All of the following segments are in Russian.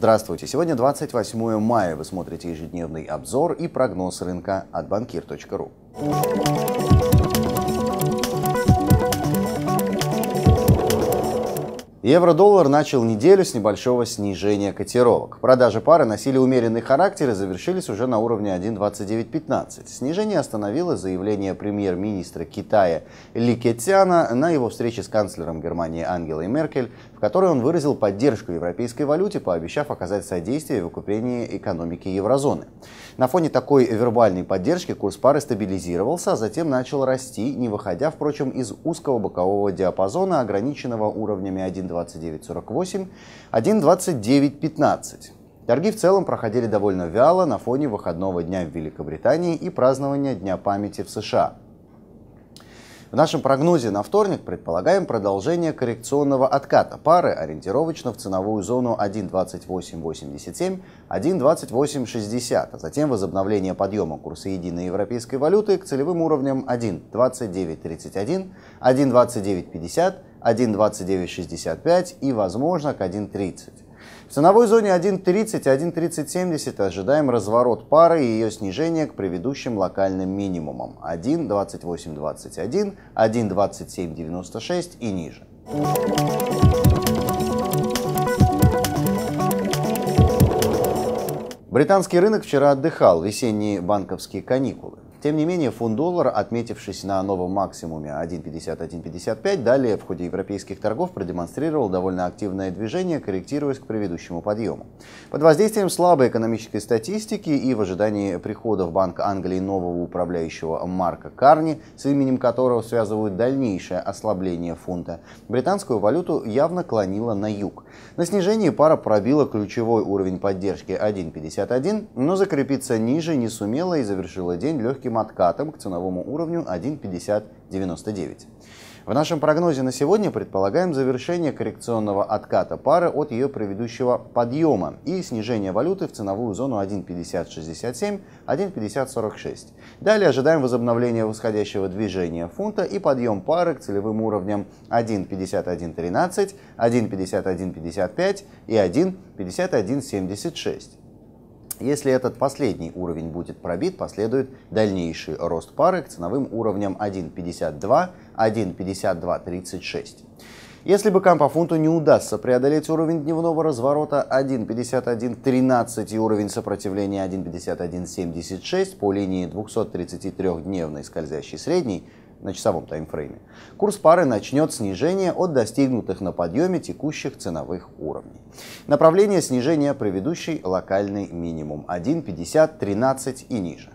Здравствуйте! Сегодня 28 мая. Вы смотрите ежедневный обзор и прогноз рынка от банкир.ру. Евро-доллар начал неделю с небольшого снижения котировок. Продажи пары носили умеренный характер и завершились уже на уровне 1.2915. Снижение остановило заявление премьер-министра Китая Ли Кетяна на его встрече с канцлером Германии Ангелой Меркель, в которой он выразил поддержку европейской валюте, пообещав оказать содействие в укреплении экономики еврозоны. На фоне такой вербальной поддержки курс пары стабилизировался, а затем начал расти, не выходя, впрочем, из узкого бокового диапазона, ограниченного уровнями 1 1.29.48, 1.29.15. Торги в целом проходили довольно вяло на фоне выходного дня в Великобритании и празднования Дня памяти в США. В нашем прогнозе на вторник предполагаем продолжение коррекционного отката пары ориентировочно в ценовую зону 1.2887, 1.2860, а затем возобновление подъема курса единой европейской валюты к целевым уровням 1.2931, 1.2950, 1.2965 и, возможно, к 1.30. В ценовой зоне 1.30 и 1.3070 ожидаем разворот пары и ее снижение к предыдущим локальным минимумам 1.2821, 1.2796 и ниже. Британский рынок вчера отдыхал, весенние банковские каникулы. Тем не менее, фунт доллара, отметившись на новом максимуме 1,51,55, далее в ходе европейских торгов продемонстрировал довольно активное движение, корректируясь к предыдущему подъему. Под воздействием слабой экономической статистики и в ожидании прихода в Банк Англии нового управляющего Марка Карни, с именем которого связывают дальнейшее ослабление фунта, британскую валюту явно клонило на юг. На снижении пара пробила ключевой уровень поддержки 1.51, но закрепиться ниже не сумела и завершила день легким резким откатом к ценовому уровню 1.5099. В нашем прогнозе на сегодня предполагаем завершение коррекционного отката пары от ее предыдущего подъема и снижение валюты в ценовую зону 1.5067, 1.5046. Далее ожидаем возобновления восходящего движения фунта и подъем пары к целевым уровням 1.5113, 1.5155 и 1.5176. Если этот последний уровень будет пробит, последует дальнейший рост пары к ценовым уровням 1.52, 1.52.36. Если бы по фунту не удастся преодолеть уровень дневного разворота 1.51.13 и уровень сопротивления 1.51.76 по линии 233-дневной скользящей средней, на часовом таймфрейме, курс пары начнет снижение от достигнутых на подъеме текущих ценовых уровней. Направление снижения предыдущий локальный минимум 1.50.13 и ниже.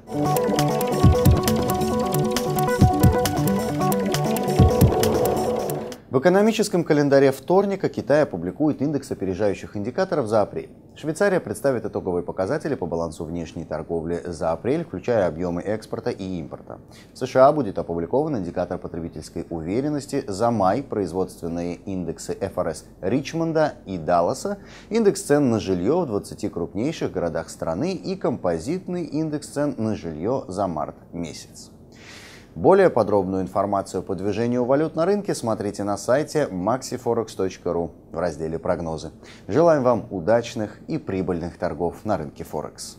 В экономическом календаре вторника Китай опубликует индекс опережающих индикаторов за апрель. Швейцария представит итоговые показатели по балансу внешней торговли за апрель, включая объемы экспорта и импорта. В США будет опубликован индикатор потребительской уверенности за май, производственные индексы ФРС Ричмонда и Далласа, индекс цен на жилье в 20 крупнейших городах страны и композитный индекс цен на жилье за март месяц. Более подробную информацию по движению валют на рынке смотрите на сайте maxiforex.ru в разделе «Прогнозы». Желаем вам удачных и прибыльных торгов на рынке Форекс.